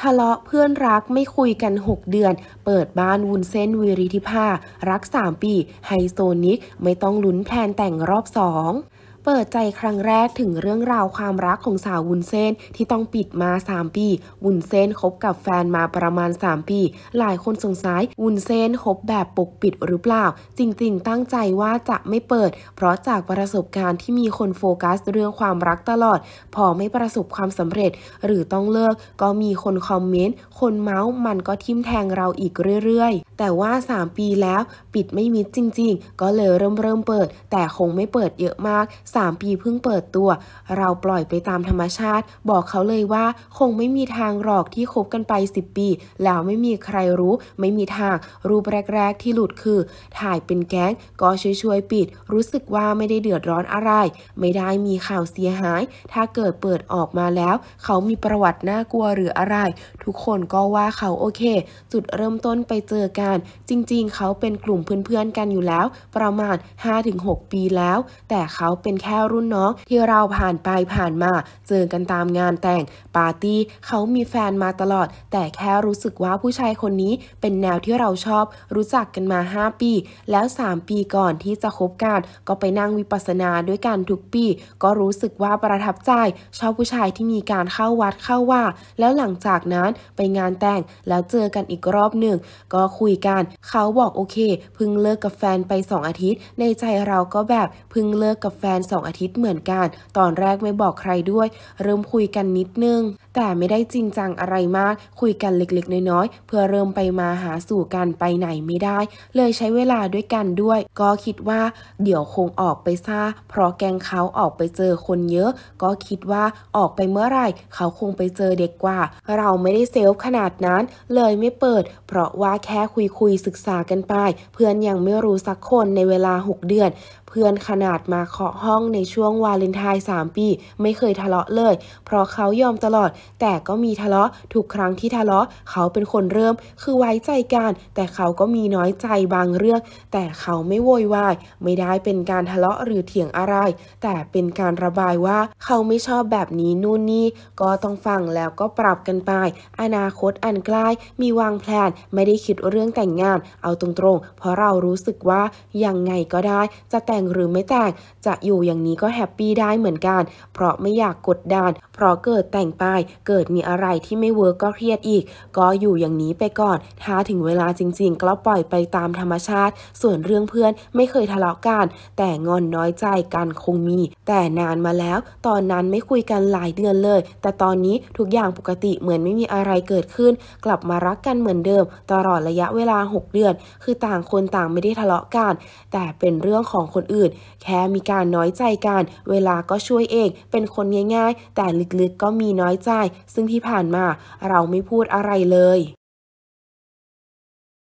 ทะเลาะเพื่อนรักไม่คุยกัน 6 เดือน เปิดบ้านวุ้นเส้นวิริธิภารัก 3 ปีไฮโซนิกไม่ต้องลุ้นแพนแต่งรอบสองเปิดใจครั้งแรกถึงเรื่องราวความรักของสาววุ้นเส้นที่ต้องปิดมา 3 ปี วุ้นเส้นคบกับแฟนมาประมาณ 3 ปี หลายคนสงสัยวุ้นเส้นคบแบบปกปิดหรือเปล่า จริงๆ ตั้งใจว่าจะไม่เปิด เพราะจากประสบการณ์ที่มีคนโฟกัสเรื่องความรักตลอด พอไม่ประสบความสำเร็จ หรือต้องเลิกก็มีคนคอมเมนต์คนเมาส์มันก็ทิมแทงเราอีกเรื่อยๆแต่ว่า 3 ปีแล้วปิดไม่มิดจริงๆ ก็เลยเริ่มเริ่มเปิด แต่คงไม่เปิดเยอะมาก3 ปีเพิ่งเปิดตัว เราปล่อยไปตามธรรมชาติ บอกเขาเลยว่าคงไม่มีทางหรอกที่คบกันไป 10 ปี แล้วไม่มีใครรู้ ไม่มีทางรูปแรก ๆ ที่หลุดคือ ถ่ายเป็นแก๊งก็ช่วยๆปิด รู้สึกว่าไม่ได้เดือดร้อนอะไร ไม่ได้มีข่าวเสียหาย ถ้าเกิดเปิดออกมาแล้ว เขามีประวัติน่ากลัวหรืออะไร ทุกคนก็ว่าเขาโอเค จุดเริ่มต้นไปเจอกัน จริง ๆ เขาเป็นกลุ่มเพื่อนๆกันอยู่แล้ว ประมาณ5-6ปีแล้ว แต่เขาเป็นแคแค่รุ่นน้องที่เราผ่านไปผ่านมาเจอกันตามงานแต่ง ปาร์ตี้เขามีแฟนมาตลอด แต่แค่รู้สึกว่าผู้ชายคนนี้เป็นแนวที่เราชอบรู้จักกันมา 5 ปี แล้ว 3 ปีก่อนที่จะคบกัน ก็ไปนั่งวิปัสสนาด้วยกันทุกปี ก็รู้สึกว่าประทับใจ ชอบผู้ชายที่มีการเข้าวัดเข้าว่าแล้วหลังจากนั้นไปงานแต่งแล้วเจอกันอีกรอบหนึ่งก็คุยกันเขาบอกโอเคพึ่งเลิกกับแฟนไป 2 อาทิตย์ ในใจเราก็แบบพึ่งเลิกกับแฟนสองอาทิตย์เหมือนกัน ตอนแรกไม่บอกใครด้วย เริ่มคุยกันนิดนึง แต่ไม่ได้จริงจังอะไรมาก คุยกันเล็ก ๆ น้อยๆ เพื่อเริ่มไปมาหาสู่กันไปไหนไม่ได้ เลยใช้เวลาด้วยกันด้วย ก็คิดว่าเดี๋ยวคงออกไปซ่า เพราะแกงเขาออกไปเจอคนเยอะ ก็คิดว่าออกไปเมื่อไหร่ เขาคงไปเจอเด็กกว่า เราไม่ได้เซลฟ์ขนาดนั้น เลยไม่เปิด เพราะว่าแค่คุยคุยศึกษากันไป เพื่อนยังไม่รู้สักคนในเวลา 6 เดือนเพื่อนขนาดมาเคาะห้องในช่วงวาเลนไทน์3ปี ไม่เคยทะเลาะเลย เพราะเขายอมตลอด แต่ก็มีทะเลาะทุกครั้งที่ทะเลาะเขาเป็นคนเริ่มคือไว้ใจกันแต่เขาก็มีน้อยใจบางเรื่อง แต่เขาไม่โวยวาย ไม่ได้เป็นการทะเลาะหรือเถียงอะไร แต่เป็นการระบายว่าเขาไม่ชอบแบบนี้นู่นนี่ก็ต้องฟังแล้วก็ปรับกันไป อนาคตอันใกล้มีวางแผนไม่ได้คิดเรื่องแต่งงานเอาตรงๆเพราะเรารู้สึกว่ายังไงก็ได้จะแต่แต่งหรือไม่แต่งจะอยู่อย่างนี้ก็แฮปปี้ได้เหมือนกันเพราะไม่อยากกดดันเพราะเกิดแต่งไปเกิดมีอะไรที่ไม่เวิร์กก็เครียดอีก ก็อยู่อย่างนี้ไปก่อนถ้าถึงเวลาจริง ๆ ก็ปล่อยไปตามธรรมชาติ ส่วนเรื่องเพื่อนไม่เคยทะเลาะกันแต่งอนน้อยใจกันคงมี แต่นานมาแล้ว ตอนนั้นไม่คุยกันหลายเดือนเลย แต่ตอนนี้ทุกอย่างปกติเหมือนไม่มีอะไรเกิดขึ้น กลับมารักกันเหมือนเดิม ตลอดระยะเวลา 6 เดือน คือต่างคนต่างไม่ได้ทะเลาะกัน แต่เป็นเรื่องของคนอื่นแค่มีการน้อยใจกัน เวลาก็ช่วยเอง เป็นคนง่าย ๆ แต่ลึกๆ ก็มีน้อยใจ ซึ่งที่ผ่านมา เราไม่พูดอะไรเลย